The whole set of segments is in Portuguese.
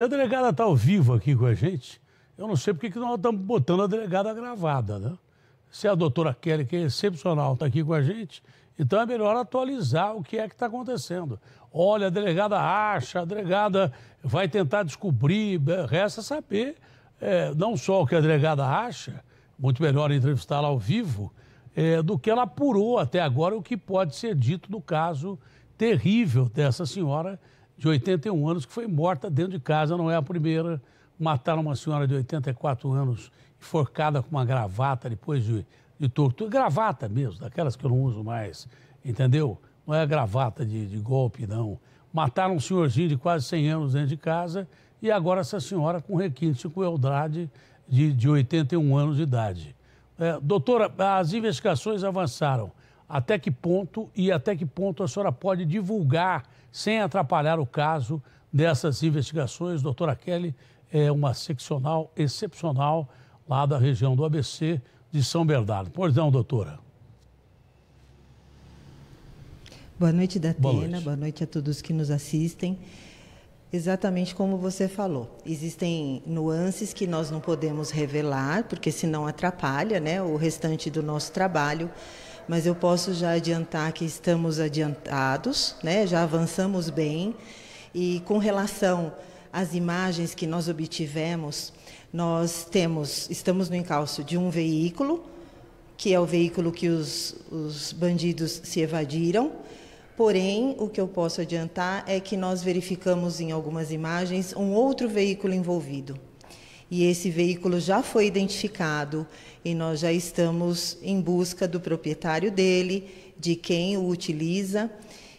A delegada está ao vivo aqui com a gente. Eu não sei porque que nós estamos botando a delegada gravada, né? Se a doutora Kelly, que é excepcional, está aqui com a gente, então é melhor atualizar o que é que está acontecendo. Olha, a delegada acha, a delegada vai tentar descobrir, resta saber é, não só o que a delegada acha, muito melhor entrevistá-la ao vivo, é, do que ela apurou até agora, o que pode ser dito do caso terrível dessa senhora de 81 anos que foi morta dentro de casa, não é a primeira. Mataram uma senhora de 84 anos, enforcada com uma gravata depois de, de tortura. Gravata mesmo, daquelas que eu não uso mais, entendeu? Não é gravata de, de golpe, não. Mataram um senhorzinho de quase 100 anos dentro de casa e agora essa senhora com requinte com Eldrade de, de 81 anos de idade. É, doutora, as investigações avançaram até que ponto e até que ponto a senhora pode divulgar sem atrapalhar o caso dessas investigações. Doutora Kelly é uma seccional excepcional lá da região do ABC de São Bernardo. Pois não, doutora. Boa noite, Datena. Boa noite. Boa noite a todos que nos assistem. Exatamente como você falou. Existem nuances que nós não podemos revelar, porque senão atrapalha né, o restante do nosso trabalho mas eu posso já adiantar que estamos adiantados, né? já avançamos bem. E com relação às imagens que nós obtivemos, nós temos, estamos no encalço de um veículo, que é o veículo que os, os bandidos se evadiram. Porém, o que eu posso adiantar é que nós verificamos em algumas imagens um outro veículo envolvido. E esse veículo já foi identificado e nós já estamos em busca do proprietário dele, de quem o utiliza.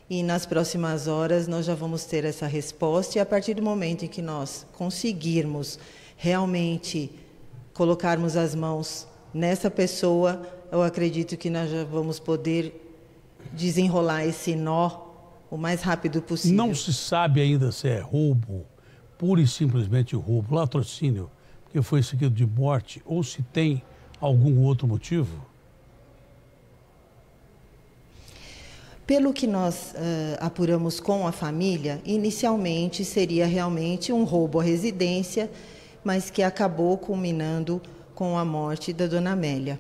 E nas próximas horas nós já vamos ter essa resposta. E a partir do momento em que nós conseguirmos realmente colocarmos as mãos nessa pessoa, eu acredito que nós já vamos poder desenrolar esse nó o mais rápido possível. Não se sabe ainda se é roubo, pura e simplesmente roubo, latrocínio que foi seguido de morte ou se tem algum outro motivo? Pelo que nós uh, apuramos com a família, inicialmente seria realmente um roubo à residência, mas que acabou culminando com a morte da dona Amélia.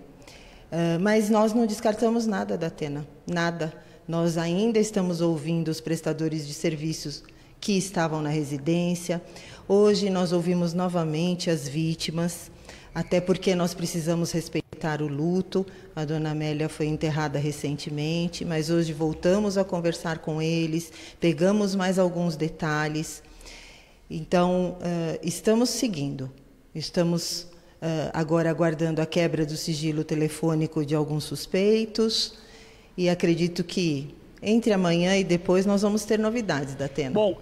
Uh, mas nós não descartamos nada da Atena, nada. Nós ainda estamos ouvindo os prestadores de serviços que estavam na residência. Hoje nós ouvimos novamente as vítimas, até porque nós precisamos respeitar o luto. A dona Amélia foi enterrada recentemente, mas hoje voltamos a conversar com eles, pegamos mais alguns detalhes. Então, uh, estamos seguindo, estamos uh, agora aguardando a quebra do sigilo telefônico de alguns suspeitos e acredito que entre amanhã e depois nós vamos ter novidades da Atena. Bom,